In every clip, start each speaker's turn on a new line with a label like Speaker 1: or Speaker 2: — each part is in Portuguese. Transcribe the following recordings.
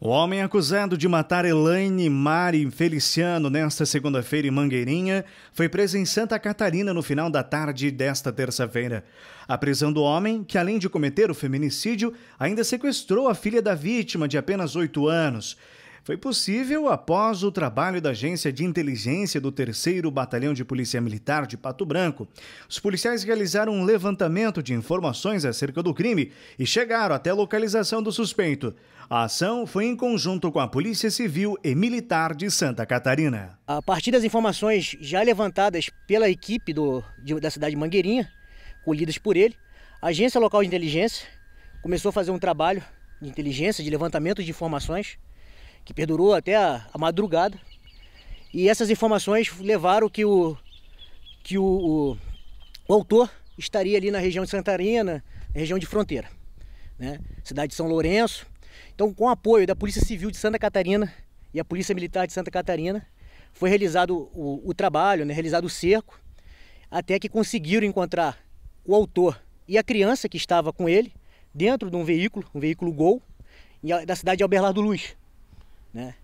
Speaker 1: O homem acusado de matar Elaine Mari Feliciano nesta segunda-feira em Mangueirinha foi preso em Santa Catarina no final da tarde desta terça-feira. A prisão do homem, que além de cometer o feminicídio, ainda sequestrou a filha da vítima de apenas oito anos foi possível após o trabalho da Agência de Inteligência do 3 Batalhão de Polícia Militar de Pato Branco. Os policiais realizaram um levantamento de informações acerca do crime e chegaram até a localização do suspeito. A ação foi em conjunto com a Polícia Civil e Militar de Santa Catarina.
Speaker 2: A partir das informações já levantadas pela equipe do, de, da cidade de Mangueirinha, colhidas por ele, a Agência Local de Inteligência começou a fazer um trabalho de inteligência, de levantamento de informações que perdurou até a, a madrugada. E essas informações levaram que o, que o, o, o autor estaria ali na região de Santarena, na região de fronteira, né? cidade de São Lourenço. Então, com apoio da Polícia Civil de Santa Catarina e a Polícia Militar de Santa Catarina, foi realizado o, o trabalho, né? realizado o cerco, até que conseguiram encontrar o autor e a criança que estava com ele dentro de um veículo, um veículo Gol, da cidade de Alberlar do Luz, né?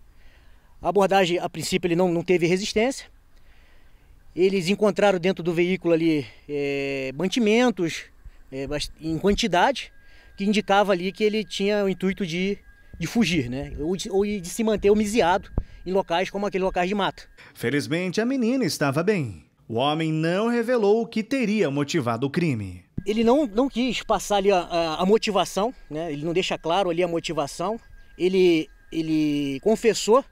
Speaker 2: A abordagem, a princípio, ele não, não teve resistência. Eles encontraram dentro do veículo ali é, mantimentos é, em quantidade que indicava ali que ele tinha o intuito de, de fugir, né?
Speaker 1: Ou de, ou de se manter homiziado em locais como aquele locais de mata. Felizmente, a menina estava bem. O homem não revelou o que teria motivado o crime. Ele não, não
Speaker 2: quis passar ali a, a, a motivação, né? ele não deixa claro ali a motivação. Ele ele confessou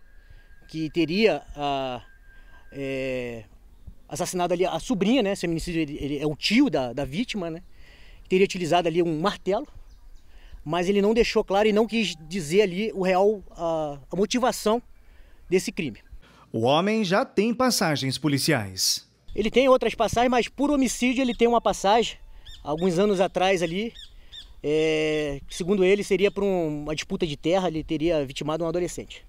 Speaker 2: que teria a, ah, é, assassinado ali a sobrinha, né? Feminicídio ele, ele é o tio da, da vítima, né? Teria utilizado ali um martelo, mas ele não deixou claro e não quis dizer ali o real a, ah, a motivação desse crime.
Speaker 1: O homem já tem
Speaker 2: passagens
Speaker 1: policiais.
Speaker 2: Ele tem outras passagens, mas por homicídio ele tem uma passagem alguns anos atrás ali é, segundo ele, seria por uma disputa de terra, ele teria vitimado um adolescente.